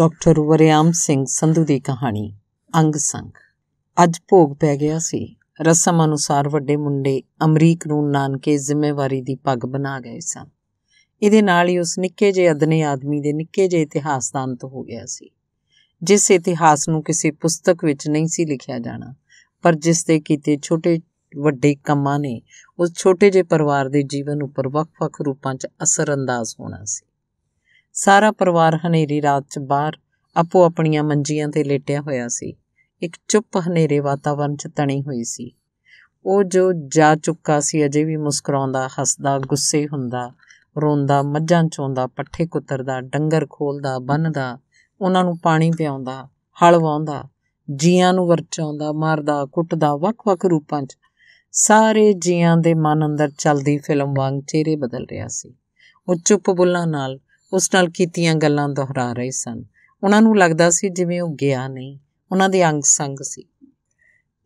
doctor Waryam Singh Sandhu ਦੀ ਕਹਾਣੀ ਅੰਗ ਸੰਗ ਅੱਜ ਭੋਗ ਪੈ ਗਿਆ ਸੀ ਰਸਮ ਅਨੁਸਾਰ ਵੱਡੇ ਮੁੰਡੇ ਅਮਰੀਕ ਨੂੰ ਨਾਨਕੇ ਜ਼ਿੰਮੇਵਾਰੀ ਦੀ ਪੱਗ ਬਣਾ ਗਏ ਸਨ ਇਹਦੇ ਨਾਲ ਹੀ ਉਸ ਨਿੱਕੇ ਜਿਹੇ ਅਦਨੇ ਆਦਮੀ ਦੇ ਨਿੱਕੇ ਜਿਹੇ ਇਤਿਹਾਸ ਦਾ ਅੰਤ ਹੋ ਗਿਆ ਸੀ ਜਿਸ ਇਤਿਹਾਸ ਨੂੰ ਕਿਸੇ ਪੁਸਤਕ ਵਿੱਚ ਨਹੀਂ ਸੀ ਲਿਖਿਆ ਜਾਣਾ ਪਰ ਜਿਸ ਦੇ ਕੀਤੇ ਛੋਟੇ ਵੱਡੇ ਕੰਮਾਂ ਨੇ ਉਸ ਛੋਟੇ ਜਿਹੇ ਪਰਿਵਾਰ ਦੇ ਜੀਵਨ ਉੱਪਰ ਵੱਖ-ਵੱਖ ਰੂਪਾਂ 'ਚ ਅਸਰ ਅੰਦਾਜ਼ ਹੋਣਾ ਸੀ ਸਾਰਾ ਪਰਿਵਾਰ ਹਨੇਰੀ ਰਾਤ 'ਚ ਬਾਹਰ ਆਪੋ ਆਪਣੀਆਂ ਮੰਜੀਆਂ ਤੇ ਲੇਟਿਆ ਹੋਇਆ ਸੀ ਇੱਕ ਚੁੱਪ ਹਨੇਰੇ ਵਾਤਾਵਰਣ 'ਚ ਤਣੀ ਹੋਈ ਸੀ ਉਹ ਜੋ ਜਾ ਚੁੱਕਾ ਸੀ ਅਜੇ ਵੀ ਮੁਸਕਰਾਉਂਦਾ ਹੱਸਦਾ ਗੁੱਸੇ ਹੁੰਦਾ ਰੋਂਦਾ ਮੱਝਾਂ ਚੋਂਦਾ ਪੱਠੇ ਕੁੱਤਰਦਾ ਡੰਗਰ ਖੋਲਦਾ ਬੰਨਦਾ ਉਹਨਾਂ ਨੂੰ ਪਾਣੀ ਪਿਆਉਂਦਾ ਹਲ ਵਾਉਂਦਾ ਜੀਆਂ ਨੂੰ ਵਰਚਾਉਂਦਾ ਮਾਰਦਾ ਕੁੱਟਦਾ ਵੱਖ-ਵੱਖ ਰੂਪਾਂ 'ਚ ਸਾਰੇ ਜੀਆਂ ਦੇ ਮਨ ਅੰਦਰ ਚੱਲਦੀ ਫਿਲਮ ਵਾਂਗ ਚਿਹਰੇ ਬਦਲ ਰਿਹਾ ਸੀ ਉਹ ਚੁੱਪ ਬੁੱਲਾਂ ਨਾਲ ਉਸ ਨਾਲ ਕੀਤੀਆਂ ਗੱਲਾਂ ਦੁਹਰਾ ਰਹੇ ਸਨ ਉਹਨਾਂ ਨੂੰ ਲੱਗਦਾ ਸੀ ਜਿਵੇਂ ਉਹ ਗਿਆ ਨਹੀਂ ਉਹਨਾਂ ਦੇ ਅੰਗ ਸੰਗ ਸੀ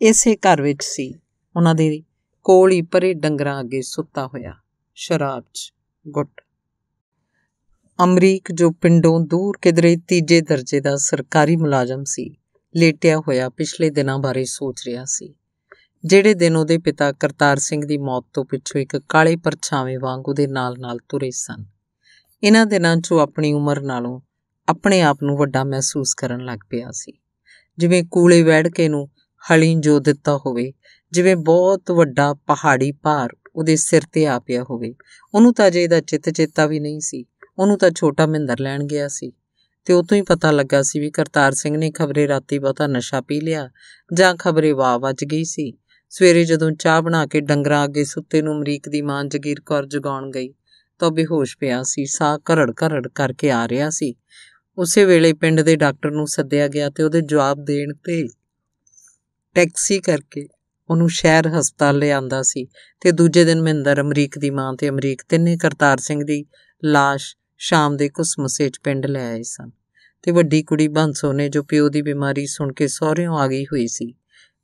ਇਸੇ ਘਰ ਵਿੱਚ ਸੀ ਉਹਨਾਂ ਦੇ ਕੋਲ ਹੀ ਪਰੇ ਡੰਗਰਾਂ ਅੱਗੇ ਸੁੱਤਾ ਹੋਇਆ ਸ਼ਰਾਬ 'ਚ ਗੁੱਟ ਅਮਰੀਕ ਜੋ ਪਿੰਡੋਂ ਦੂਰ ਕਿਧਰੇ ਤੀਜੇ ਦਰਜੇ ਦਾ ਸਰਕਾਰੀ ਮੁਲਾਜ਼ਮ ਸੀ ਲੇਟਿਆ ਹੋਇਆ ਪਿਛਲੇ ਦਿਨਾਂ ਬਾਰੇ ਸੋਚ ਰਿਹਾ ਸੀ ਜਿਹੜੇ ਦਿਨ ਉਹਦੇ ਪਿਤਾ ਕਰਤਾਰ ਸਿੰਘ ਦੀ ਮੌਤ ਤੋਂ ਪਿੱਛੋਂ ਇੱਕ ਕਾਲੇ ਪਰਛਾਵੇਂ ਵਾਂਗ ਉਹਦੇ ਨਾਲ-ਨਾਲ ਤੁਰੇ ਸਨ ਇਹਨਾਂ ਦਿਨਾਂ 'ਚ ਆਪਣੀ ਉਮਰ ਨਾਲੋਂ ਆਪਣੇ ਆਪ ਨੂੰ ਵੱਡਾ ਮਹਿਸੂਸ ਕਰਨ ਲੱਗ ਪਿਆ ਸੀ ਜਿਵੇਂ ਕੂਲੇ ਬੈਠ ਕੇ ਨੂੰ ਹਲੀਂ ਜੋ ਦਿੱਤਾ ਹੋਵੇ ਜਿਵੇਂ ਬਹੁਤ ਵੱਡਾ ਪਹਾੜੀ ਭਾਰ ਉਹਦੇ ਸਿਰ ਤੇ ਆ ਪਿਆ ਹੋਵੇ ਉਹਨੂੰ ਤਾਂ ਜੇ ਇਹਦਾ ਚਿੱਤ ਚੇਤਾ ਵੀ ਨਹੀਂ ਸੀ ਉਹਨੂੰ ਤਾਂ ਛੋਟਾ ਮਹਿੰਦਰ ਲੈਣ ਗਿਆ ਸੀ ਤੇ ਉਤੋਂ ਹੀ ਪਤਾ ਲੱਗਾ ਸੀ ਵੀ ਕਰਤਾਰ ਸਿੰਘ ਨੇ ਖਬਰੇ ਰਾਤੀ ਬਹੁਤਾ ਨਸ਼ਾ ਪੀ ਲਿਆ ਜਾਂ ਖਬਰੇ ਵਾਹ ਵੱਜ ਗਈ ਸੀ ਸਵੇਰੇ ਜਦੋਂ ਚਾਹ ਬਣਾ ਕੇ ਡੰਗਰਾਂ ਅੱਗੇ ਸੁੱਤੇ ਨੂੰ ਅਮਰੀਕ ਦੀ ਮਾਂ ਜਗੀਰ ਕੌਰ ਜਗਾਉਣ ਗਈ ਤੋਂ ਬੇਹੋਸ਼ ਪਿਆ ਸੀ ਸਾਹ ਘਰੜ ਘਰੜ ਕਰਕੇ ਆ ਰਿਹਾ ਸੀ ਉਸੇ ਵੇਲੇ ਪਿੰਡ ਦੇ ਡਾਕਟਰ ਨੂੰ ਸੱਦਿਆ ਗਿਆ ਤੇ ਉਹਦੇ ਜਵਾਬ ਦੇਣ ਤੇ ਟੈਕਸੀ ਕਰਕੇ ਉਹਨੂੰ ਸ਼ਹਿਰ ਹਸਪਤਾਲ ਲਿਆਂਦਾ ਸੀ ਤੇ ਦੂਜੇ ਦਿਨ ਮਹਿੰਦਰ ਅਮਰੀਕ ਦੀ ਮਾਂ ਤੇ ਅਮਰੀਕ ਤਿੰਨੇ ਕਰਤਾਰ ਸਿੰਘ ਦੀ লাশ ਸ਼ਾਮ ਦੇ ਕੁਸਮਸੇ ਚ ਪਿੰਡ ਲੈ ਆਏ ਸਨ ਤੇ ਵੱਡੀ ਕੁੜੀ ਬੰਸੋ ਨੇ ਜੋ ਪਿਓ ਦੀ ਬਿਮਾਰੀ ਸੁਣ ਕੇ ਸਹੁਰਿਓਂ ਆ ਗਈ ਹੋਈ ਸੀ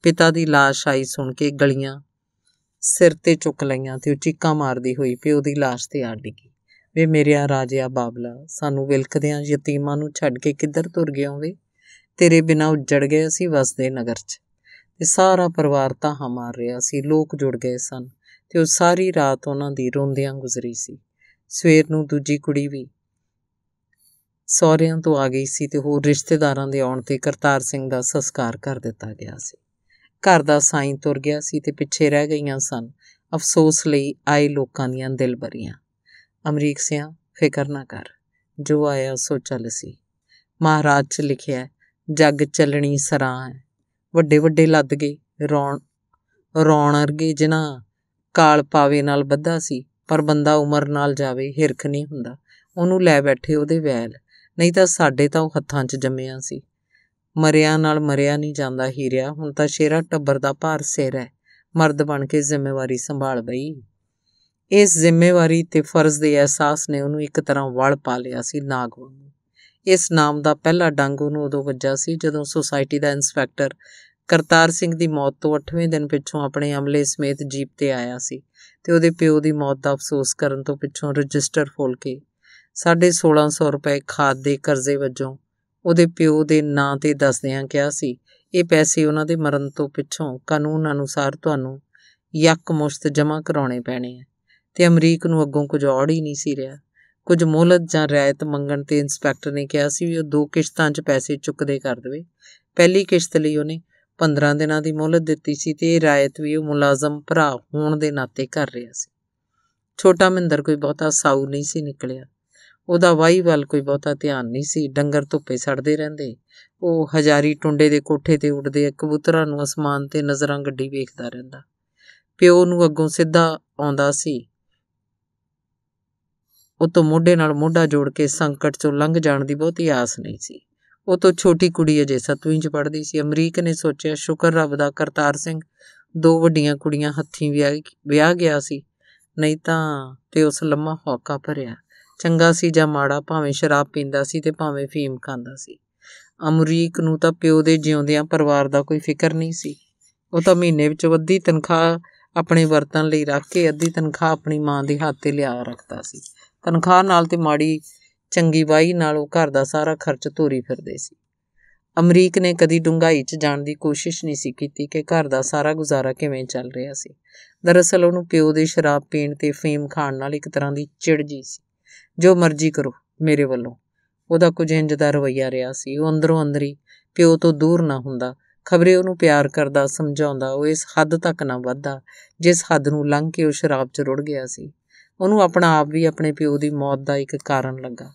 ਪਿਤਾ ਦੀ লাশ ਆਈ ਸੁਣ ਕੇ ਗਲੀਆਂ ਸਿਰ ਤੇ ਚੁੱਕ ਲਈਆਂ ਤੇ ਉਹ ਚੀਕਾਂ ਮਾਰਦੀ ਹੋਈ ਪਿਓ ਦੀ ਲਾਸ਼ ਤੇ ਆ ਡਿੱਗੀ ਵੇ ਮੇਰਿਆ ਰਾਜਿਆ ਬਾਬਲਾ ਸਾਨੂੰ ਵਿਲਕਦਿਆਂ ਯਤੀਮਾਂ ਨੂੰ ਛੱਡ ਕੇ ਕਿੱਧਰ ਤੁਰ ਗਿਆ ਵੇ ਤੇਰੇ ਬਿਨਾ ਉੱਜੜ ਗਏ ਅਸੀਂ ਵਸਦੇ ਨਗਰ 'ਚ ਤੇ ਸਾਰਾ ਪਰਿਵਾਰ ਤਾਂ ਹਮਾਰ ਰਿਹਾ ਸੀ ਲੋਕ ਜੁੜ ਗਏ ਸਨ ਤੇ ਉਹ ਸਾਰੀ ਰਾਤ ਉਹਨਾਂ ਦੀ ਰੋਂਦਿਆਂ ਗੁਜ਼ਰੀ ਸੀ ਸਵੇਰ ਨੂੰ ਦੂਜੀ ਕੁੜੀ ਵੀ ਸਹੁਰਿਆਂ ਤੋਂ ਆ ਗਈ ਸੀ ਤੇ ਹੋਰ ਰਿਸ਼ਤੇਦਾਰਾਂ ਦੇ ਆਉਣ ਤੇ ਕਰਤਾਰ ਸਿੰਘ ਦਾ ਸੰਸਕਾਰ ਕਰ ਦਿੱਤਾ ਗਿਆ ਸੀ ਘਰ ਦਾ ਸਾਈਂ ਤੁਰ ਗਿਆ ਸੀ ਤੇ ਪਿੱਛੇ ਰਹਿ ਗਈਆਂ ਸਨ ਅਫਸੋਸ ਲਈ ਆਏ ਲੋਕਾਂ ਦੀਆਂ ਦਿਲਬਰੀਆਂ ਅਮਰੀਕ ਸਿਆ ਫਿਕਰ ਨਾ ਕਰ ਜੋ ਆਇਆ ਸੋ ਚੱਲ ਸੀ ਮਹਾਰਾਜ ਚ ਲਿਖਿਆ ਜੱਗ ਚੱਲਣੀ ਸਰਾਂ ਹੈ ਵੱਡੇ ਵੱਡੇ ਲੱਦ ਗਏ ਰੌਣ ਰੌਣ ਅਰਗੇ ਜਿਨ੍ਹਾਂ ਕਾਲ ਪਾਵੇ ਨਾਲ ਬੱਧਾ ਸੀ ਪਰ ਬੰਦਾ ਉਮਰ ਨਾਲ ਜਾਵੇ ਹਿਰਖ ਨਹੀਂ ਹੁੰਦਾ ਉਹਨੂੰ ਲੈ ਬੈਠੇ ਉਹਦੇ ਵੈਲ ਨਹੀਂ ਤਾਂ ਸਾਡੇ ਤਾਂ ਉਹ ਹੱਥਾਂ 'ਚ ਜੰਮਿਆ ਸੀ ਮਰਿਆ ਨਾਲ ਮਰਿਆ ਨਹੀਂ ਜਾਂਦਾ ਹੀਰਿਆ ਹੁਣ ਤਾਂ ਸ਼ੇਰਾ ਟੱਬਰ ਦਾ ਭਾਰ ਸਿਰ ਹੈ ਮਰਦ ਬਣ ਕੇ ਜ਼ਿੰਮੇਵਾਰੀ ਸੰਭਾਲ ਬਈ ਇਸ ਜ਼ਿੰਮੇਵਾਰੀ ਤੇ ਫਰਜ਼ ਦੇ ਅਹਿਸਾਸ ਨੇ ਉਹਨੂੰ ਇੱਕ ਤਰ੍ਹਾਂ ਵਲ ਪਾ ਲਿਆ ਸੀ ਨਾਗ ਵਾਂਗੂ ਇਸ ਨਾਮ ਦਾ ਪਹਿਲਾ ਡੰਗ ਉਹਨੂੰ ਉਦੋਂ ਵੱਜਾ ਸੀ ਜਦੋਂ ਸੁਸਾਇਟੀ ਦਾ ਇਨਸਪੈਕਟਰ ਕਰਤਾਰ ਸਿੰਘ ਦੀ ਮੌਤ ਤੋਂ 8ਵੇਂ ਦਿਨ ਪਿੱਛੋਂ ਆਪਣੇ ਅਮਲੇ ਸਮੇਤ ਜੀਪ ਤੇ ਆਇਆ ਸੀ ਤੇ ਉਹਦੇ ਪਿਓ ਦੀ ਮੌਤ ਦਾ ਅਫਸੋਸ ਕਰਨ ਤੋਂ ਪਿੱਛੋਂ ਰਜਿਸਟਰ ਫੋਲ ਕੇ 1650 ਰੁਪਏ ਖਾਦ ਦੇ ਕਰਜ਼ੇ ਵਜੋਂ ਉਹਦੇ ਪਿਓ ਦੇ ਨਾਂ ਤੇ ਦੱਸਦਿਆਂ ਕਿਹਾ ਸੀ ਇਹ ਪੈਸੇ ਉਹਨਾਂ ਦੇ ਮਰਨ ਤੋਂ ਪਿੱਛੋਂ ਕਾਨੂੰਨ ਅਨੁਸਾਰ ਤੁਹਾਨੂੰ ਯਕਮੁਸ਼ਤ ਜਮ੍ਹਾਂ ਕਰਾਉਣੇ ਪੈਣੇ ਆ ਤੇ ਅਮਰੀਕ ਨੂੰ ਅੱਗੋਂ ਕੁਝ ਔੜ ਹੀ ਨਹੀਂ ਸੀ ਰਿਹਾ ਕੁਝ ਮੋਹਲਤ ਜਾਂ ਰਾਇਤ ਮੰਗਣ ਤੇ ਇਨਸਪੈਕਟਰ ਨੇ ਕਿਹਾ ਸੀ ਵੀ ਉਹ ਦੋ ਕਿਸ਼ਤਾਂ 'ਚ ਪੈਸੇ ਚੁੱਕਦੇ ਕਰ ਦੇਵੇ ਪਹਿਲੀ ਕਿਸ਼ਤ ਲਈ ਉਹਨੇ 15 ਦਿਨਾਂ ਦੀ ਮੋਹਲਤ ਦਿੱਤੀ ਸੀ ਤੇ ਇਹ ਰਾਇਤ ਵੀ ਉਹ ਮੁਲਾਜ਼ਮ ਭਰਾ ਹੋਣ ਦੇ ਨਾਤੇ ਕਰ ਰਿਹਾ ਸੀ ਛੋਟਾ ਮਹਿੰਦਰ ਕੋਈ ਬਹੁਤਾ ਸਾਊ ਨਹੀਂ ਸੀ ਨਿਕਲਿਆ ਉਹਦਾ ਵਾਈ ਵੱਲ ਕੋਈ ਬਹੁਤਾ ਧਿਆਨ ਨਹੀਂ ਸੀ ਡੰਗਰ ਧੁੱਪੇ ਛੜਦੇ ਰਹਿੰਦੇ ਉਹ ਹਜ਼ਾਰੀ ਟੁੰਡੇ ਦੇ ਕੋਠੇ ਤੇ ਉੱਡਦੇ ਕਬੂਤਰਾਂ ਨੂੰ ਅਸਮਾਨ ਤੇ ਨਜ਼ਰਾਂ ਗੱਡੀ ਵੇਖਦਾ ਰਹਿੰਦਾ ਪਿਓ ਨੂੰ ਅੱਗੋਂ ਸਿੱਧਾ ਆਉਂਦਾ ਸੀ ਉਹ ਤੋਂ ਮੋਢੇ ਨਾਲ ਮੋਢਾ ਜੋੜ ਕੇ ਸੰਕਟ ਚੋਂ ਲੰਘ ਜਾਣ ਦੀ ਬਹੁਤੀ ਆਸ ਨਹੀਂ ਸੀ ਉਹ ਤੋਂ ਛੋਟੀ ਕੁੜੀ ਅਜੇ 7ਵੀਂ ਚ ਪੜ੍ਹਦੀ ਸੀ ਅਮਰੀਕ ਨੇ ਸੋਚਿਆ ਸ਼ੁਕਰ ਰੱਬ ਦਾ ਕਰਤਾਰ ਸਿੰਘ ਦੋ ਵੱਡੀਆਂ ਕੁੜੀਆਂ ਹੱਥੀਂ ਵਿਆਹ ਗਿਆ ਸੀ ਨਹੀਂ ਤਾਂ ਤੇ ਉਸ ਲੰਮਾ ਹੌਕਾ ਭਰਿਆ ਚੰਗਾ ਸੀ ਜਾਂ ਮਾੜਾ ਭਾਵੇਂ ਸ਼ਰਾਬ ਪੀਂਦਾ ਸੀ ਤੇ ਭਾਵੇਂ ਫੀਮ ਖਾਂਦਾ ਸੀ ਅਮਰੀਕ ਨੂੰ ਤਾਂ ਪਿਓ ਦੇ ਜਿਉਂਦਿਆਂ ਪਰਿਵਾਰ ਦਾ ਕੋਈ ਫਿਕਰ ਨਹੀਂ ਸੀ ਉਹ ਤਾਂ ਮਹੀਨੇ ਵਿੱਚ ਵੱਧੀ ਤਨਖਾਹ ਆਪਣੇ ਵਰਤਨ ਲਈ ਰੱਖ ਕੇ ਅੱਧੀ ਤਨਖਾਹ ਆਪਣੀ ਮਾਂ ਦੇ ਹੱਥ ਤੇ ਲਿਆ ਰੱਖਦਾ ਸੀ ਤਨਖਾਹ ਨਾਲ ਤੇ ਮਾੜੀ ਚੰਗੀ ਵਾਈ ਨਾਲ ਉਹ ਘਰ ਦਾ ਸਾਰਾ ਖਰਚ ਧੂਰੀ ਫਿਰਦੇ ਸੀ ਅਮਰੀਕ ਨੇ ਕਦੀ ਡੁੰਗਾਈ 'ਚ ਜਾਣ ਦੀ ਕੋਸ਼ਿਸ਼ ਨਹੀਂ ਸੀ ਕੀਤੀ ਕਿ ਘਰ ਦਾ ਸਾਰਾ ਗੁਜ਼ਾਰਾ ਕਿਵੇਂ ਚੱਲ ਰਿਹਾ ਸੀ ਦਰਅਸਲ ਉਹਨੂੰ ਪਿਓ ਦੇ ਸ਼ਰਾਬ ਪੀਣ ਤੇ ਫੀਮ ਖਾਣ ਨਾਲ ਇੱਕ ਤਰ੍ਹਾਂ ਦੀ ਚਿੜਜੀ ਸੀ ਜੋ ਮਰਜ਼ੀ ਕਰੋ ਮੇਰੇ ਵੱਲੋਂ ਉਹਦਾ ਕੁਝ ਇੰਜ ਦਾ ਰਵਈਆ ਰਿਹਾ ਸੀ ਉਹ ਅੰਦਰੋਂ ਅੰਦਰੀ ਪਿਓ ਤੋਂ ਦੂਰ ਨਾ ਹੁੰਦਾ ਖਬਰੇ ਉਹਨੂੰ ਪਿਆਰ ਕਰਦਾ ਸਮਝਾਉਂਦਾ ਉਹ ਇਸ ਹੱਦ ਤੱਕ ਨਾ ਵੱਧਦਾ ਜਿਸ ਹੱਦ ਨੂੰ ਲੰਘ ਕੇ ਉਹ ਸ਼ਰਾਬ 'ਚ ਰੁੜ ਗਿਆ ਸੀ ਉਹਨੂੰ ਆਪਣਾ ਆਪ ਵੀ ਆਪਣੇ ਪਿਓ ਦੀ ਮੌਤ ਦਾ ਇੱਕ ਕਾਰਨ ਲੱਗਾ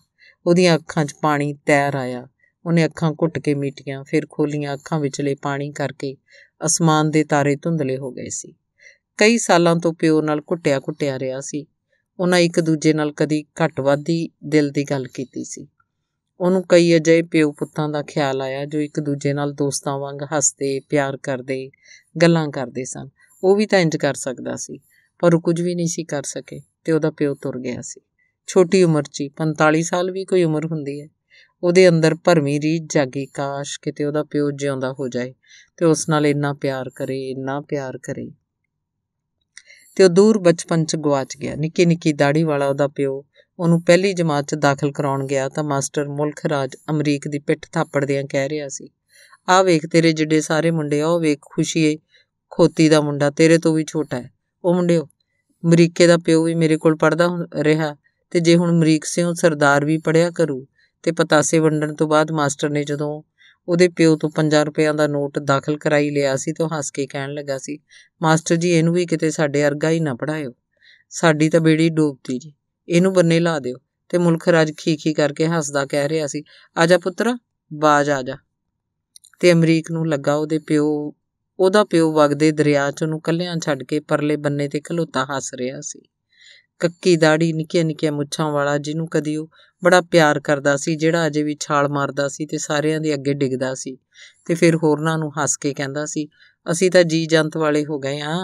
ਉਹਦੀਆਂ ਅੱਖਾਂ 'ਚ ਪਾਣੀ ਤੈਰ ਆਇਆ ਉਹਨੇ ਅੱਖਾਂ ਘੁੱਟ ਕੇ ਮੀਟੀਆਂ ਫਿਰ ਖੋਲੀਆਂ ਅੱਖਾਂ ਵਿਚਲੇ ਪਾਣੀ ਕਰਕੇ ਅਸਮਾਨ ਦੇ ਤਾਰੇ ਧੁੰਦਲੇ ਹੋ ਗਏ ਸੀ ਕਈ ਸਾਲਾਂ ਤੋਂ ਪਿਓ ਨਾਲ ਘੁੱਟਿਆ ਘੁੱਟਿਆ ਰਿਹਾ ਸੀ ਉਹਨਾਂ ਇੱਕ ਦੂਜੇ ਨਾਲ ਕਦੀ ਘੱਟ ਵਾਧੀ ਦਿਲ ਦੀ ਗੱਲ ਕੀਤੀ ਸੀ ਉਹਨੂੰ ਕਈ ਅਜਿਹੇ ਪਿਓ ਪੁੱਤਾਂ ਦਾ ਖਿਆਲ ਆਇਆ ਜੋ ਇੱਕ ਦੂਜੇ ਨਾਲ ਦੋਸਤਾਂ ਵਾਂਗ ਹੱਸਦੇ ਪਿਆਰ ਕਰਦੇ ਗੱਲਾਂ ਕਰਦੇ ਸਨ ਉਹ ਵੀ ਤਾਂ ਇੰਜ ਕਰ ਸਕਦਾ ਸੀ ਪਰ ਉਹ ਕੁਝ ਵੀ ਨਹੀਂ ਸੀ ਕਰ ਸਕੇ ਤੇ ਉਹਦਾ ਪਿਓ ਤੁਰ ਗਿਆ ਸੀ ਛੋਟੀ ਉਮਰ 'ਚ 45 ਸਾਲ ਵੀ ਕੋਈ ਉਮਰ ਹੁੰਦੀ ਹੈ ਉਹਦੇ ਅੰਦਰ ਭਰਮੀ ਰੀ ਜਾਗੀ ਕਾਸ਼ ਕਿਤੇ ਉਹਦਾ ਪਿਓ ਜਿਉਂਦਾ ਹੋ ਜਾਏ ਤੇ ਉਸ ਨਾਲ ਇੰਨਾ ਪਿਆਰ ਕਰੇ ਇੰਨਾ ਪਿਆਰ ਕਰੇ ਤੇ ਉਹ ਦੂਰ ਬਚਪਨ 'ਚ ਗਵਾਚ ਗਿਆ ਨਿੱਕੀ ਨਿੱਕੀ ਦਾੜੀ ਵਾਲਾ ਉਹਦਾ ਪਿਓ ਉਹਨੂੰ ਪਹਿਲੀ ਜਮਾਤ 'ਚ ਦਾਖਲ ਕਰਾਉਣ ਗਿਆ ਤਾਂ ਮਾਸਟਰ ਮੁਲਖ ਰਾਜ ਅਮਰੀਕ ਦੀ ਪਿੱਠ ਥਾਪੜਦਿਆਂ ਕਹਿ ਰਿਹਾ ਸੀ ਆ ਵੇਖ ਤੇਰੇ ਜਿੱਡੇ ਸਾਰੇ ਮੁੰਡੇ ਆ ਉਹ ਵੇਖ ਖੁਸ਼ੀਏ ਖੋਤੀ ਦਾ ਮੁੰਡਾ ਤੇਰੇ ਤੋਂ ਵੀ ਛੋਟਾ ਹੈ ਉਹ ਮੁੰਡਿਓ ਅਮਰੀਕੇ ਦਾ ਪਿਓ ਵੀ ਮੇਰੇ ਕੋਲ ਪੜਦਾ ਰਿਹਾ ਤੇ ਜੇ ਹੁਣ ਅਮਰੀਕ ਸਿਓ ਸਰਦਾਰ ਵੀ ਪੜਿਆ ਕਰੂ ਤੇ ਪਤਾਸੇ ਵੰਡਣ ਤੋਂ ਬਾਅਦ ਮਾਸਟਰ ਨੇ ਜਦੋਂ ਉਹਦੇ ਪਿਓ ਤੋਂ 50 ਰੁਪਿਆਂ ਦਾ ਨੋਟ ਦਾਖਲ ਕਰਾਈ ਲਿਆ ਸੀ ਤੇ ਹੱਸ ਕੇ ਕਹਿਣ ਲੱਗਾ ਸੀ ਮਾਸਟਰ ਜੀ ਇਹਨੂੰ ਵੀ ਕਿਤੇ ਸਾਡੇ ਅਰਗਾ ਹੀ ਨਾ ਪੜਾਇਓ ਸਾਡੀ ਤਾਂ ਬੇੜੀ ਡੋਬਤੀ ਜੀ ਇਹਨੂੰ ਬੰਨੇ ਲਾ ਦਿਓ ਤੇ ਮੁਲਖ ਰਾਜ ਖੀਖੀ ਕਰਕੇ ਹੱਸਦਾ ਕਹਿ ਰਿਹਾ ਸੀ ਆਜਾ ਪੁੱਤਰਾ ਬਾਜ ਆਜਾ ਤੇ ਅਮਰੀਕ ਨੂੰ ਲੱਗਾ ਉਹਦੇ ਪਿਓ ਉਹਦਾ ਪਿਓ ਵਗਦੇ ਦਰਿਆ 'ਚ ਉਹਨੂੰ ਕੱਲਿਆਂ ਛੱਡ ਕੇ ਪਰਲੇ ਬੰਨੇ ਤੇ ਖਲੋਤਾ ਹੱਸ ਰਿਹਾ ਸੀ ਕੱਕੀ ਦਾੜੀ ਨਿੱਕੇ ਨਿੱਕੇ ਮੁੱਛਾਂ ਵਾਲਾ ਜਿਹਨੂੰ ਕਦੀ ਉਹ ਬੜਾ ਪਿਆਰ ਕਰਦਾ ਸੀ ਜਿਹੜਾ ਅਜੇ ਵੀ ਛਾਲ ਮਾਰਦਾ ਸੀ ਤੇ ਸਾਰਿਆਂ ਦੇ ਅੱਗੇ ਡਿੱਗਦਾ ਸੀ ਤੇ ਫਿਰ ਹੋਰਨਾਂ ਨੂੰ ਹੱਸ ਕੇ ਕਹਿੰਦਾ ਸੀ ਅਸੀਂ ਤਾਂ ਜੀ ਜੰਤ ਵਾਲੇ ਹੋ ਗਏ ਆ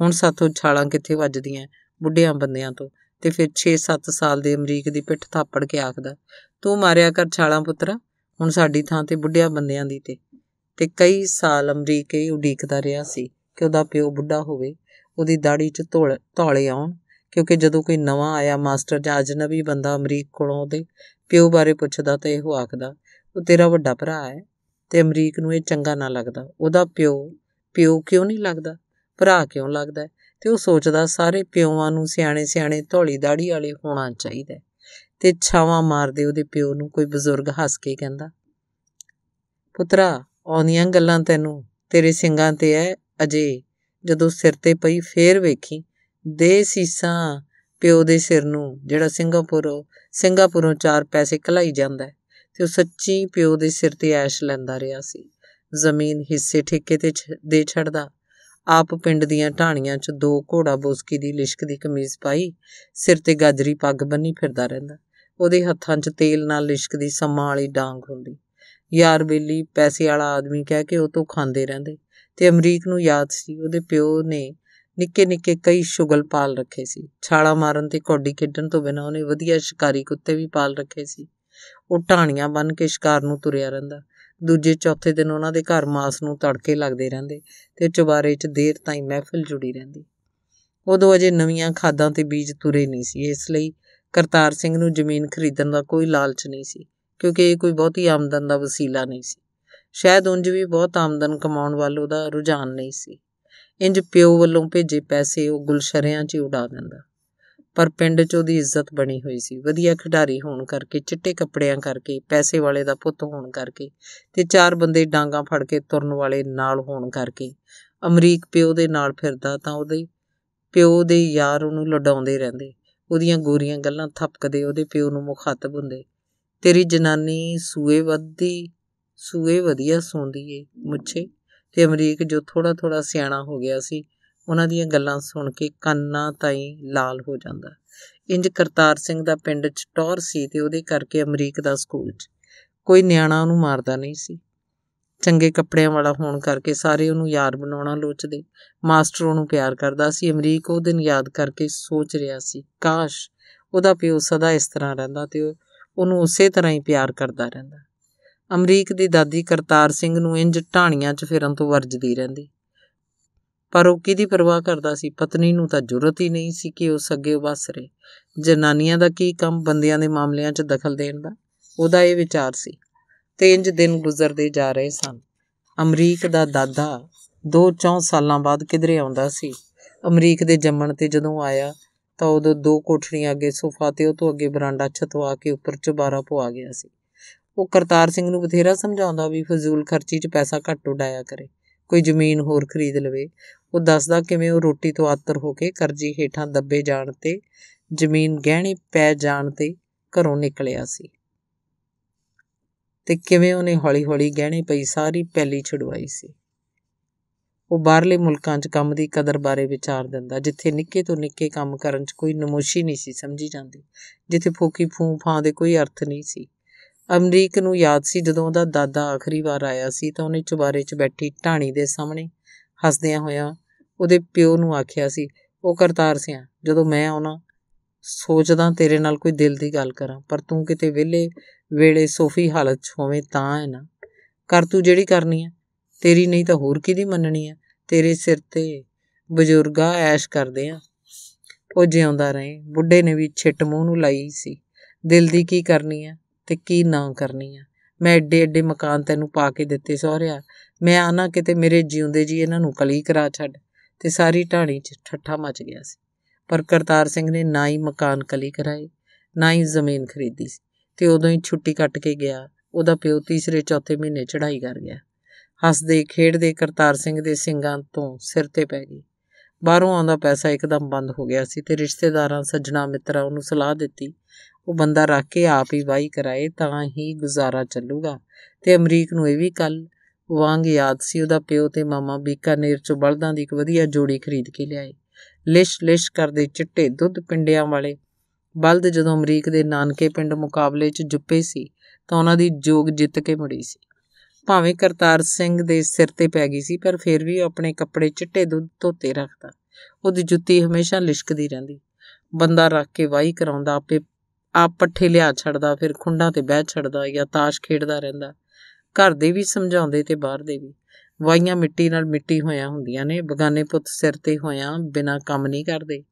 ਹੁਣ ਸਾਥੋਂ ਛਾਲਾਂ ਕਿੱਥੇ ਵੱਜਦੀਆਂ ਬੁੱਢਿਆਂ ਬੰਦਿਆਂ ਤੋਂ ਤੇ ਫਿਰ 6-7 ਸਾਲ ਦੇ ਅਮਰੀਕ ਦੀ ਪਿੱਠ ਥਾਪੜ ਕੇ ਆਖਦਾ ਤੂੰ ਮਾਰਿਆ ਕਰ ਛਾਲਾਂ ਪੁੱਤਰਾ ਹੁਣ ਸਾਡੀ ਥਾਂ ਤੇ ਬੁੱਢਿਆਂ ਬੰਦਿਆਂ ਦੀ ਤੇ ਤੇ ਕਈ ਸਾਲ ਅਮਰੀਕ ਇਹ ਉਡੀਕਦਾ ਰਿਹਾ ਸੀ ਕਿ ਉਹਦਾ ਪਿਓ ਬੁੱਢਾ ਹੋਵੇ ਉਹਦੀ ਦਾੜੀ 'ਚ ਧੌਲੇ ਆਉਣ ਕਿਉਂਕਿ ਜਦੋਂ ਕੋਈ ਨਵਾਂ ਆਇਆ ਮਾਸਟਰ ਜਾਂ ਅਜਨਬੀ ਬੰਦਾ ਅਮਰੀਕ ਕੋਲੋਂ ਉਹਦੇ ਪਿਓ ਬਾਰੇ ਪੁੱਛਦਾ ਤਾਂ ਇਹੋ ਆਖਦਾ ਉਹ ਤੇਰਾ ਵੱਡਾ ਭਰਾ ਹੈ ਤੇ ਅਮਰੀਕ ਨੂੰ ਇਹ ਚੰਗਾ ਨਾ ਲੱਗਦਾ ਉਹਦਾ ਪਿਓ ਪਿਓ ਕਿਉਂ ਨਹੀਂ ਲੱਗਦਾ ਭਰਾ ਕਿਉਂ ਲੱਗਦਾ ਤੇ ਉਹ ਸੋਚਦਾ ਸਾਰੇ ਪਿਓਆਂ ਨੂੰ ਸਿਆਣੇ ਸਿਆਣੇ ਧੋਲੀ ਦਾੜੀ ਵਾਲੇ ਹੋਣਾ ਚਾਹੀਦਾ ਤੇ ਛਾਵਾਂ ਮਾਰਦੇ ਉਹਦੇ ਪਿਓ ਨੂੰ ਕੋਈ ਬਜ਼ੁਰਗ ਹੱਸ ਕੇ ਕਹਿੰਦਾ ਪੁੱਤਰਾ ਔਨੀਆਂ ਗੱਲਾਂ ਤੈਨੂੰ ਤੇਰੇ ਸਿੰਘਾਂ ਤੇ ਐ ਅਜੇ ਜਦੋਂ ਸਿਰ ਤੇ ਪਈ ਫੇਰ ਵੇਖੀ ਦੇ ਸੀਸਾਂ ਪਿਓ ਦੇ ਸਿਰ ਨੂੰ ਜਿਹੜਾ ਸਿੰਗਾਪੁਰ ਸਿੰਗਾਪੁਰੋਂ ਚਾਰ ਪੈਸੇ ਕਲਾਈ ਜਾਂਦਾ ਤੇ ਉਹ ਸੱਚੀ ਪਿਓ ਦੇ ਸਿਰ ਤੇ ਐਸ਼ ਲੈਂਦਾ ਰਿਹਾ ਸੀ ਜ਼ਮੀਨ ਹਿੱਸੇ ਠੇਕੇ ਤੇ ਦੇ ਛੱਡਦਾ ਆਪ ਪਿੰਡ ਦੀਆਂ ਢਾਣੀਆਂ 'ਚ ਦੋ ਘੋੜਾ ਬੋਸਕੀ ਦੀ ਲਿਸ਼ਕ ਦੀ ਕਮੀਜ਼ ਪਾਈ ਸਿਰ ਤੇ ਗਾਜਰੀ ਪੱਗ ਬੰਨੀ ਫਿਰਦਾ ਰਹਿੰਦਾ ਉਹਦੇ ਹੱਥਾਂ 'ਚ ਤੇਲ ਨਾਲ ਲਿਸ਼ਕ ਦੀ ਸਮਾਂ ਵਾਲੀ ਡਾਂਗ ਹੁੰਦੀ ਯਾਰ ਬੇਲੀ ਪੈਸੇ ਵਾਲਾ ਆਦਮੀ ਕਹਿ ਕੇ ਉਹ ਤੋਂ ਖਾਂਦੇ ਰਹਿੰਦੇ ਤੇ ਅਮਰੀਕ ਨੂੰ ਯਾਦ ਸੀ ਉਹਦੇ ਪਿਓ ਨੇ ਨਿੱਕੇ ਨਿੱਕੇ ਕਈ ਸ਼ੁਗਲ ਪਾਲ ਰੱਖੇ ਸੀ ਛਾਲਾ ਮਾਰਨ ਤੇ ਕੌਡੀ ਖੇਡਣ ਤੋਂ ਬਿਨਾਂ ਉਹਨੇ ਵਧੀਆ ਸ਼ਿਕਾਰੀ ਕੁੱਤੇ ਵੀ ਪਾਲ ਰੱਖੇ ਸੀ ਉਹ ਟਾਣੀਆਂ ਬੰਨ ਕੇ ਸ਼ਿਕਾਰ ਨੂੰ ਤੁਰਿਆ ਰਹਿੰਦਾ ਦੂਜੇ ਚੌਥੇ ਦਿਨ ਉਹਨਾਂ ਦੇ ਘਰ ਮਾਸ ਨੂੰ ਤੜਕੇ ਲੱਗਦੇ ਰਹਿੰਦੇ ਤੇ ਚੁਬਾਰੇ 'ਚ ਦੇਰ ਤਾਈਂ ਮਹਿਫਿਲ ਜੁੜੀ ਰਹਿੰਦੀ ਉਦੋਂ ਅਜੇ ਨਵੀਆਂ ਖਾਦਾਂ ਤੇ ਬੀਜ ਤੁਰੇ ਨਹੀਂ ਸੀ ਇਸ ਲਈ ਕਰਤਾਰ ਸਿੰਘ ਨੂੰ ਜ਼ਮੀਨ ਖਰੀਦਣ ਦਾ ਕੋਈ ਲਾਲਚ ਨਹੀਂ ਸੀ ਕਿਉਂਕਿ ਇਹ ਕੋਈ ਬਹੁਤੀ ਆਮਦਨ ਦਾ ਵਸੀਲਾ ਨਹੀਂ ਸੀ ਸ਼ਾਇਦ ਉਂਝ ਵੀ ਬਹੁਤ ਆਮਦਨ ਕਮਾਉਣ ਵੱਲ ਉਹਦਾ ਰੁਝਾਨ ਨਹੀਂ ਸੀ ਇੰਜ ਪਿਓ ਵੱਲੋਂ ਭੇਜੇ ਪੈਸੇ ਉਹ ਗੁਲਸ਼ਰਿਆਂ 'ਚ ਉਡਾ ਦਿੰਦਾ ਪਰ ਪਿੰਡ 'ਚ ਉਹਦੀ ਇੱਜ਼ਤ ਬਣੀ ਹੋਈ ਸੀ ਵਧੀਆ ਖਿਡਾਰੀ ਹੋਣ ਕਰਕੇ ਚਿੱਟੇ ਕੱਪੜਿਆਂ ਕਰਕੇ ਪੈਸੇ ਵਾਲੇ ਦਾ ਪੁੱਤ ਹੋਣ ਕਰਕੇ ਤੇ ਚਾਰ ਬੰਦੇ ਡਾਂਗਾ ਫੜ ਕੇ ਤੁਰਨ ਵਾਲੇ ਨਾਲ ਹੋਣ ਕਰਕੇ ਅਮਰੀਕ ਪਿਓ ਦੇ ਨਾਲ ਫਿਰਦਾ ਤਾਂ ਉਹਦੇ ਪਿਓ ਦੇ ਯਾਰ ਉਹਨੂੰ ਲਡਾਉਂਦੇ ਰਹਿੰਦੇ ਉਹਦੀਆਂ ਗੋਰੀਆਂ ਗੱਲਾਂ ਥੱਪਕਦੇ ਉਹਦੇ ਪਿਓ ਨੂੰ ਮੁਖਾਤਬ ਹੁੰਦੇ ਤੇਰੀ ਜਨਾਨੀ ਸੂਏ ਵੱਧਦੀ ਸੂਏ ਵਧੀਆ ਸੌਂਦੀ ਏ ਮੁੱਛੇ ਤੇ ਅਮਰੀਕ ਜੋ ਥੋੜਾ ਥੋੜਾ ਸਿਆਣਾ ਹੋ ਗਿਆ ਸੀ ਉਹਨਾਂ ਦੀਆਂ ਗੱਲਾਂ ਸੁਣ ਕੇ ਕੰਨਾਂ ਤਾਈ ਲਾਲ ਹੋ ਜਾਂਦਾ ਇੰਜ ਕਰਤਾਰ ਸਿੰਘ ਦਾ ਪਿੰਡ 'ਚ ਟੌਰ ਸੀ ਤੇ ਉਹਦੇ ਕਰਕੇ ਅਮਰੀਕ ਦਾ ਸਕੂਲ 'ਚ ਕੋਈ ਨਿਆਣਾ ਉਹਨੂੰ ਮਾਰਦਾ ਨਹੀਂ ਸੀ ਚੰਗੇ ਕੱਪੜਿਆਂ ਵਾਲਾ ਹੋਣ ਕਰਕੇ ਸਾਰੇ ਉਹਨੂੰ ਯਾਰ ਬਣਾਉਣਾ ਲੋਚਦੇ ਮਾਸਟਰ ਉਹਨੂੰ ਪਿਆਰ ਕਰਦਾ ਸੀ ਅਮਰੀਕ ਉਹ ਦਿਨ ਯਾਦ ਕਰਕੇ ਸੋਚ ਰਿਹਾ ਸੀ ਕਾਸ਼ ਉਹਦਾ ਪਿਓ ਸਦਾ ਇਸ ਤਰ੍ਹਾਂ ਰਹਿੰਦਾ ਤੇ ਉਹਨੂੰ ਉਸੇ ਤਰ੍ਹਾਂ ਹੀ ਪਿਆਰ ਕਰਦਾ ਰਹਿੰਦਾ ਅਮਰੀਕ ਦੀ ਦਾਦੀ ਕਰਤਾਰ ਸਿੰਘ ਨੂੰ ਇੰਜ ਢਾਣੀਆਂ 'ਚ ਫਿਰਨ ਤੋਂ ਵਰਜਦੀ ਰਹਿੰਦੀ ਪਰ ਉਹ ਕਿਹਦੀ ਪਰਵਾਹ ਕਰਦਾ ਸੀ ਪਤਨੀ ਨੂੰ ਤਾਂ ਜੁਰਤ ਹੀ ਨਹੀਂ ਸੀ ਕਿ ਉਸ ਅੱਗੇ ਵਸ ਰਹੇ ਜਨਾਨੀਆਂ ਦਾ ਕੀ ਕੰਮ ਬੰਦਿਆਂ ਦੇ ਮਾਮਲਿਆਂ 'ਚ ਦਖਲ ਦੇਣ ਦਾ ਉਹਦਾ ਇਹ ਵਿਚਾਰ ਸੀ ਤੇ ਇੰਜ ਦਿਨ ਗੁਜ਼ਰਦੇ ਜਾ ਰਹੇ ਸਨ ਅਮਰੀਕ ਦਾ ਦਾਦਾ 2-4 ਸਾਲਾਂ ਬਾਅਦ ਕਿਧਰੇ ਆਉਂਦਾ ਸੀ ਅਮਰੀਕ ਦੇ ਜੰਮਣ ਤੇ ਜਦੋਂ ਆਇਆ ਤਾਂ ਉਦੋਂ ਦੋ ਕੋਠੜੀਆਂ ਅੱਗੇ ਸੋਫਾ ਤੇ ਉਹ ਤੋਂ ਅੱਗੇ ਬਰਾਂਡਾ ਛਤਵਾ ਕੇ ਉੱਪਰ ਚੁਬਾਰਾ ਪਵਾ ਗਿਆ ਸੀ ਉਹ ਕਰਤਾਰ ਸਿੰਘ ਨੂੰ ਬਥੇਰਾ ਸਮਝਾਉਂਦਾ ਵੀ ਫਜ਼ੂਲ ਖਰਚੀ 'ਚ ਪੈਸਾ ਘੱਟ ਉਡਾਇਆ ਕਰੇ ਕੋਈ ਜ਼ਮੀਨ ਹੋਰ ਖਰੀਦ ਲਵੇ ਉਹ ਦੱਸਦਾ ਕਿਵੇਂ ਉਹ ਰੋਟੀ ਤੋਂ ਆਤਰ ਹੋ ਕੇ ਕਰਜ਼ੀ ਹੇਠਾਂ ਦੱਬੇ ਜਾਣ ਤੇ ਜ਼ਮੀਨ ਗਹਿਣੇ ਪੈ ਜਾਣ ਤੇ ਘਰੋਂ ਨਿਕਲਿਆ ਸੀ ਤੇ ਕਿਵੇਂ ਉਹਨੇ ਹੌਲੀ-ਹੌਲੀ ਗਹਿਣੇ ਪਈ ਸਾਰੀ ਪੈਲੀ ਛੁਡਵਾਈ ਸੀ ਉਹ ਬਾਹਰਲੇ ਮੁਲਕਾਂ 'ਚ ਕੰਮ ਦੀ ਕਦਰ ਬਾਰੇ ਵਿਚਾਰ ਦਿੰਦਾ ਜਿੱਥੇ ਨਿੱਕੇ ਤੋਂ ਨਿੱਕੇ ਕੰਮ ਕਰਨ 'ਚ ਕੋਈ ਨਮੋਸ਼ੀ ਨਹੀਂ ਸੀ ਸਮਝੀ ਜਾਂਦੀ ਜਿੱਥੇ ਫੋਕੀ ਫੂਫਾਂ ਦੇ ਕੋਈ ਅਰਥ ਨਹੀਂ ਸੀ ਅਮਰੀਕ ਨੂੰ ਯਾਦ ਸੀ ਜਦੋਂ ਉਹਦਾ ਦਾਦਾ ਆਖਰੀ ਵਾਰ ਆਇਆ ਸੀ ਤਾਂ ਉਹਨੇ ਚੁਬਾਰੇ 'ਚ ਬੈਠੀ ਢਾਣੀ ਦੇ ਸਾਹਮਣੇ ਹੱਸਦਿਆਂ ਹੋਇਆਂ ਉਹਦੇ ਪਿਓ ਨੂੰ ਆਖਿਆ ਸੀ ਉਹ ਕਰਤਾਰ ਸਿੰਘ ਜਦੋਂ ਮੈਂ ਆਉਣਾ ਸੋਚਦਾ ਤੇਰੇ ਨਾਲ ਕੋਈ ਦਿਲ ਦੀ ਗੱਲ ਕਰਾਂ ਪਰ ਤੂੰ ਕਿਤੇ ਵਿਹਲੇ ਵੇਲੇ ਸੋਫੀ ਹਾਲਤ 'ਚ ਹੋਵੇਂ ਤਾਂ ਹੈ ਨਾ ਕਰ ਤੂੰ ਜਿਹੜੀ ਕਰਨੀ ਹੈ ਤੇਰੀ ਨਹੀਂ ਤਾਂ ਹੋਰ ਕਿਹਦੀ ਮੰਨਣੀ ਹੈ ਤੇਰੇ ਸਿਰ ਤੇ ਬਜ਼ੁਰਗਾ ਐਸ਼ ਕਰਦੇ ਆ ਉਹ ਜਿਉਂਦਾ ਰਹੇ ਬੁੱਢੇ ਨੇ ਵੀ ਛਿੱਟ ਮੂੰਹ ਨੂੰ ਲਾਈ ਸੀ ਦਿਲ ਦੀ ਕੀ ਕਰਨੀ ਹੈ ਤੇ ਕੀ ਨਾ ਕਰਨੀ ਆ ਮੈਂ ਏਡੇ ਏਡੇ ਮਕਾਨ ਤੈਨੂੰ ਪਾ ਕੇ ਦਿੱਤੇ ਸਹੁਰਿਆ ਮੈਂ ਆਣਾ ਕਿਤੇ ਮੇਰੇ ਜਿਉਂਦੇ ਜੀ ਇਹਨਾਂ ਨੂੰ ਕਲੀ ਕਰਾ ਛੱਡ ਤੇ ਸਾਰੀ ਢਾਣੀ 'ਚ ਠੱਠਾ ਮਚ ਗਿਆ ਸੀ ਪਰ ਕਰਤਾਰ ਸਿੰਘ ਨੇ ਨਾ ਹੀ ਮਕਾਨ ਕਲੀ ਕਰਾਏ ਨਾ ਹੀ ਜ਼ਮੀਨ ਖਰੀਦੀ ਸੀ ਤੇ ਉਦੋਂ ਹੀ ਛੁੱਟੀ ਕੱਟ ਕੇ ਗਿਆ ਉਹਦਾ ਪਿਓ ਤੀਸਰੇ ਚੌਥੇ ਮਹੀਨੇ ਚੜਾਈ ਕਰ ਗਿਆ ਹੱਸਦੇ ਖੇਡਦੇ ਕਰਤਾਰ ਸਿੰਘ ਦੇ ਸਿੰਘਾਂ ਤੋਂ ਸਿਰ ਤੇ ਪੈ ਗਈ ਬਾਹਰੋਂ ਆਉਂਦਾ ਪੈਸਾ ਇੱਕਦਮ ਬੰਦ ਹੋ ਗਿਆ ਸੀ ਤੇ ਰਿਸ਼ਤੇਦਾਰਾਂ ਸੱਜਣਾ ਮਿੱਤਰਾਂ ਉਹਨੂੰ ਸਲਾਹ ਦਿੱਤੀ ਉਹ ਬੰਦਾ ਰੱਖ ਕੇ ਆਪ ਹੀ ਵਾਹੀ ਕਰਾਏ ਤਾਂ ਹੀ ਗੁਜ਼ਾਰਾ ਚੱਲੂਗਾ ਤੇ ਅਮਰੀਕ ਨੂੰ ਇਹ ਵੀ ਕੱਲ ਵਾਂਗ ਯਾਦ ਸੀ ਉਹਦਾ ਪਿਓ ਤੇ ਮਾਮਾ ਬੀਕਾਨੇਰ ਚੋਂ ਬਲਦਾਂ ਦੀ ਇੱਕ ਵਧੀਆ ਜੋੜੀ ਖਰੀਦ ਕੇ ਲਿਆਏ ਲਿਸ਼ ਲਿਸ਼ ਕਰਦੇ ਚਿੱਟੇ ਦੁੱਧ ਪਿੰਡਿਆਂ ਵਾਲੇ ਬਲਦ ਜਦੋਂ ਅਮਰੀਕ ਦੇ ਨਾਨਕੇ ਪਿੰਡ ਮੁਕਾਬਲੇ 'ਚ ਜੁੱਪੇ ਸੀ ਤਾਂ ਉਹਨਾਂ ਦੀ ਜੋਗ ਜਿੱਤ ਕੇ ਮੜੀ ਸੀ ਭਾਵੇਂ ਕਰਤਾਰ ਸਿੰਘ ਦੇ ਸਿਰ ਤੇ ਪੈ ਗਈ ਸੀ ਪਰ ਫਿਰ ਵੀ ਆਪਣੇ ਕੱਪੜੇ ਚਿੱਟੇ ਦੁੱਧ ਧੋਤੇ ਰੱਖਦਾ ਉਹਦੀ ਜੁੱਤੀ ਹਮੇਸ਼ਾ ਲਿਸ਼ਕਦੀ ਰਹਿੰਦੀ ਬੰਦਾ ਰੱਖ ਕੇ ਵਾਹੀ ਕਰਾਉਂਦਾ ਆਪੇ ਆਪ ਪੱਠੇ ਲਿਆ ਛੱਡਦਾ ਫਿਰ ਖੁੰਡਾਂ ਤੇ ਬਹਿ ਛੱਡਦਾ ਜਾਂ ਤਾਸ਼ ਖੇਡਦਾ ਰਹਿੰਦਾ ਘਰ ਦੇ ਵੀ ਸਮਝਾਉਂਦੇ ਤੇ ਬਾਹਰ ਦੇ ਵੀ ਵਾਈਆਂ ਮਿੱਟੀ ਨਾਲ ਮਿੱਟੀ ਹੋਇਆ ਹੁੰਦੀਆਂ ਨੇ ਬਗਾਨੇ ਪੁੱਤ ਸਿਰ ਤੇ ਹੋਇਆ ਬਿਨਾ ਕੰਮ ਨਹੀਂ ਕਰਦੇ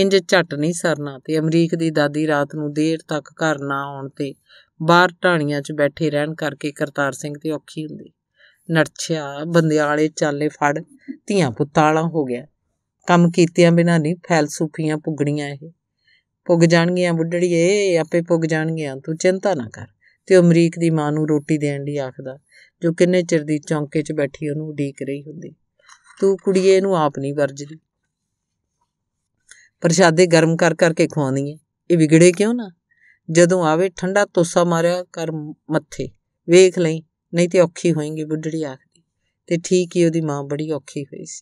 ਇੰਜ ਝੱਟ ਨਹੀਂ ਸਰਨਾ ਤੇ ਅਮਰੀਕ ਦੀ ਦਾਦੀ ਰਾਤ ਨੂੰ ਦੇਰ ਤੱਕ ਘਰ ਨਾ ਆਉਣ ਤੇ ਬਾਹਰ ਢਾਣੀਆਂ 'ਚ ਬੈਠੇ ਰਹਿਣ ਕਰਕੇ ਕਰਤਾਰ ਸਿੰਘ ਤੇ ਔਖੀ ਹੁੰਦੀ ਨਰਛਿਆ ਬੰਦਿਆਲੇ ਚਾਲੇ ਫੜ ਧੀਆਂ ਪੁੱਤਾਂ ਵਾਲਾ ਹੋ ਗਿਆ ਕੰਮ ਕੀਤਿਆਂ ਬਿਨਾਂ ਨਹੀਂ ਫੈਲਸੂਫੀਆਂ ਪੁੱਗਣੀਆਂ ਇਹ ਪੁੱਗ ਜਾਣਗੀਆਂ ਬੁੱਢੜੀਏ ਆਪੇ ਪੁੱਗ ਜਾਣਗੀਆਂ ਤੂੰ ਚਿੰਤਾ ਨਾ ਕਰ ਤੇ ਅਮਰੀਕ ਦੀ ਮਾਂ ਨੂੰ ਰੋਟੀ ਦੇਣ ਲਈ ਆਖਦਾ ਜੋ ਕਿੰਨੇ ਚਿਰ ਦੀ ਚੌਂਕੇ 'ਚ ਬੈਠੀ ਉਹਨੂੰ ਉਡੀਕ ਰਹੀ ਹੁੰਦੀ ਤੂੰ ਕੁੜੀਏ ਨੂੰ ਆਪ ਨਹੀਂ ਵਰਜਦੀ ਪ੍ਰਸ਼ਾਦੇ ਗਰਮ ਕਰ ਕਰਕੇ ਖਵਾਉਂਦੀ ਏ ਇਹ ਵਿਗੜੇ ਕਿਉਂ ਨਾ ਜਦੋਂ ਆਵੇ ਠੰਡਾ ਤੋਸਾ ਮਾਰਿਆ ਕਰ ਮੱਥੇ ਵੇਖ ਲਈ ਨਹੀਂ ਤੇ ਔਖੀ ਹੋਏਗੀ ਬੁੱਢੜੀ ਆਖਦੀ ਤੇ ਠੀਕ ਹੀ ਉਹਦੀ ਮਾਂ ਬੜੀ ਔਖੀ ਹੋਈ ਸੀ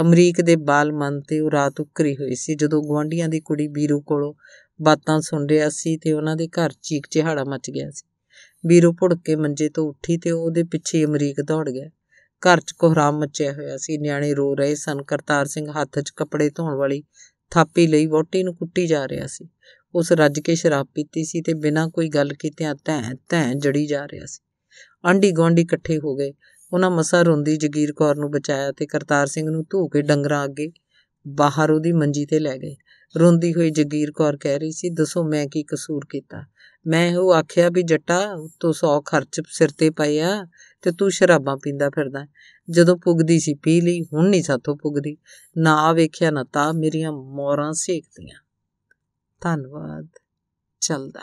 ਅਮਰੀਕ ਦੇ ਬਾਲ ਮਨ ਤੇ ਉਹ ਰਾਤ ਉੱਕਰੀ ਹੋਈ ਸੀ ਜਦੋਂ ਗਵਾਂਡੀਆਂ ਦੀ ਕੁੜੀ ਬੀਰੂ ਕੋਲੋਂ ਬਾਤਾਂ ਸੁਣ ਰਿਆ ਸੀ ਤੇ ਉਹਨਾਂ ਦੇ ਘਰ ਚੀਕ ਚਿਹਾੜਾ ਮਚ ਗਿਆ ਸੀ ਬੀਰੂ ਭੁੜ ਕੇ ਮੰਜੇ ਤੋਂ ਉੱਠੀ ਤੇ ਉਹਦੇ ਪਿੱਛੇ ਅਮਰੀਕ ਦੌੜ ਗਿਆ ਘਰ 'ਚ ਕੋਹਰਾਮ ਮਚਿਆ ਹੋਇਆ ਸੀ ਨਿਆਣੇ ਰੋ ਰਹੇ ਸਨ ਕਰਤਾਰ ਸਿੰਘ ਹੱਥ 'ਚ ਕੱਪੜੇ ਧੋਣ ਵਾਲੀ ਥਾਪੀ ਲਈ ਵੋਟੀ ਨੂੰ ਕੁੱਟੀ ਜਾ ਰਿਹਾ ਸੀ ਉਸ ਰੱਜ ਕੇ ਸ਼ਰਾਬ ਪੀਤੀ ਸੀ ਤੇ ਬਿਨਾਂ ਕੋਈ ਗੱਲ ਕੀਤੇ ਆ ਤੈਂ ਤੈਂ ਜੜੀ ਜਾ ਰਿਹਾ ਸੀ ਆਂਢੀ ਗੁਆਂਢੀ ਇਕੱਠੇ ਹੋ ਗਏ ਉਹਨਾਂ ਮਸਾ ਰੋਂਦੀ ਜਗੀਰ ਕੌਰ ਨੂੰ ਬਚਾਇਆ ਤੇ ਕਰਤਾਰ ਸਿੰਘ ਨੂੰ ਧੋ ਕੇ ਡੰਗਰਾਂ ਅੱਗੇ ਬਾਹਰ ਉਹਦੀ ਮੰਜੀ ਤੇ ਲੈ ਗਏ ਰੋਂਦੀ ਹੋਈ ਜਗੀਰ ਕੌਰ ਕਹਿ ਰਹੀ ਸੀ ਦੱਸੋ ਮੈਂ ਕੀ ਕਸੂਰ ਕੀਤਾ ਮੈਂ ਉਹ ਆਖਿਆ ਵੀ ਜੱਟਾ ਤੂੰ 100 ਖਰਚ ਸਿਰ ਤੇ ਪਏ ਆ ਤੇ ਤੂੰ ਸ਼ਰਾਬਾਂ ਪੀਂਦਾ ਫਿਰਦਾ ਜਦੋਂ ਪੁੱਗਦੀ ਸੀ ਪੀ ਲਈ ਹੁਣ ਨਹੀਂ ਸਾਥੋਂ ਪੁੱਗਦੀ ਨਾ ਆ ਵੇਖਿਆ ਨਾ ਤਾਂ ਮੇਰੀਆਂ ਮੋਰਾਂ ਸੇਕਦੀਆਂ ਧੰਨਵਾਦ ਚੱਲਦਾ